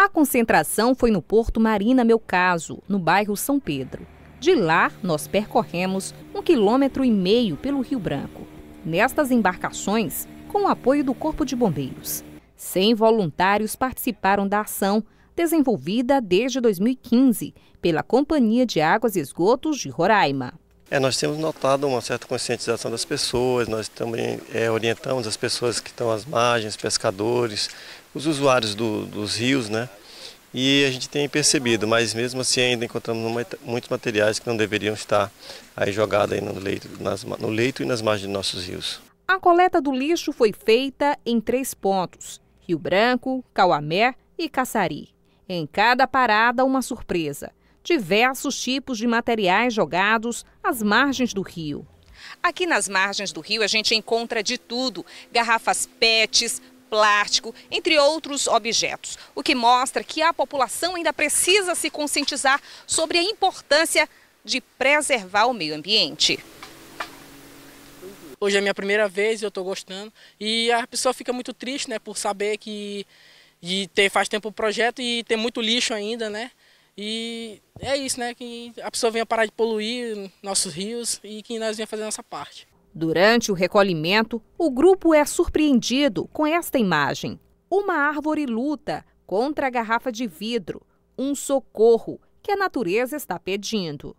A concentração foi no Porto Marina Meu Caso, no bairro São Pedro. De lá, nós percorremos um quilômetro e meio pelo Rio Branco. Nestas embarcações, com o apoio do Corpo de Bombeiros. 100 voluntários participaram da ação, desenvolvida desde 2015 pela Companhia de Águas e Esgotos de Roraima. É, nós temos notado uma certa conscientização das pessoas, nós também é, orientamos as pessoas que estão às margens, pescadores, os usuários do, dos rios, né? E a gente tem percebido, mas mesmo assim ainda encontramos muitos materiais que não deveriam estar aí jogados aí no, leito, nas, no leito e nas margens de nossos rios. A coleta do lixo foi feita em três pontos, Rio Branco, Cauamé e Caçari. Em cada parada, uma surpresa diversos tipos de materiais jogados às margens do rio. Aqui nas margens do rio a gente encontra de tudo: garrafas PETs, plástico, entre outros objetos. O que mostra que a população ainda precisa se conscientizar sobre a importância de preservar o meio ambiente. Hoje é a minha primeira vez e eu estou gostando. E a pessoa fica muito triste, né, por saber que e ter, faz tempo o projeto e tem muito lixo ainda, né? E é isso, né? Que a pessoa venha parar de poluir nossos rios e que nós venha fazer nossa parte. Durante o recolhimento, o grupo é surpreendido com esta imagem. Uma árvore luta contra a garrafa de vidro, um socorro que a natureza está pedindo.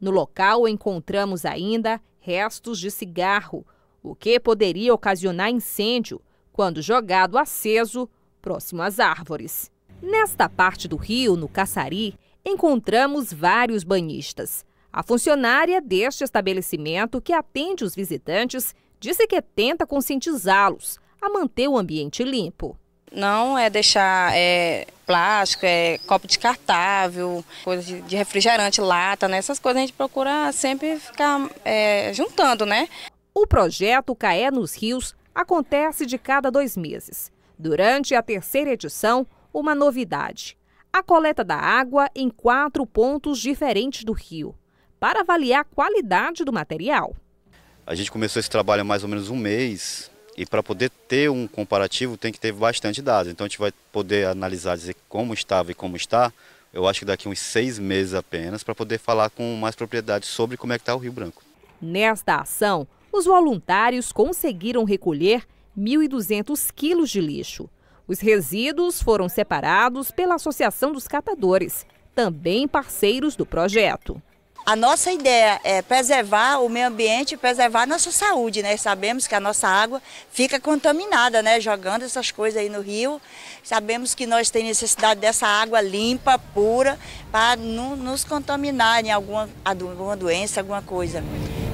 No local encontramos ainda restos de cigarro, o que poderia ocasionar incêndio quando jogado aceso próximo às árvores. Nesta parte do rio, no Caçari, encontramos vários banhistas. A funcionária deste estabelecimento que atende os visitantes disse que tenta conscientizá-los a manter o ambiente limpo. Não é deixar é, plástico, é copo descartável, coisa de refrigerante, lata, né? essas coisas a gente procura sempre ficar é, juntando, né? O projeto Caé nos Rios acontece de cada dois meses. Durante a terceira edição, uma novidade: a coleta da água em quatro pontos diferentes do rio, para avaliar a qualidade do material. A gente começou esse trabalho há mais ou menos um mês e para poder ter um comparativo tem que ter bastante dados. Então a gente vai poder analisar, dizer como estava e como está, eu acho que daqui uns seis meses apenas, para poder falar com mais propriedades sobre como é que está o Rio Branco. Nesta ação, os voluntários conseguiram recolher 1.200 quilos de lixo, os resíduos foram separados pela Associação dos Catadores, também parceiros do projeto. A nossa ideia é preservar o meio ambiente e preservar a nossa saúde, né? Sabemos que a nossa água fica contaminada, né? Jogando essas coisas aí no rio. Sabemos que nós temos necessidade dessa água limpa, pura, para não nos contaminar em alguma, alguma doença, alguma coisa.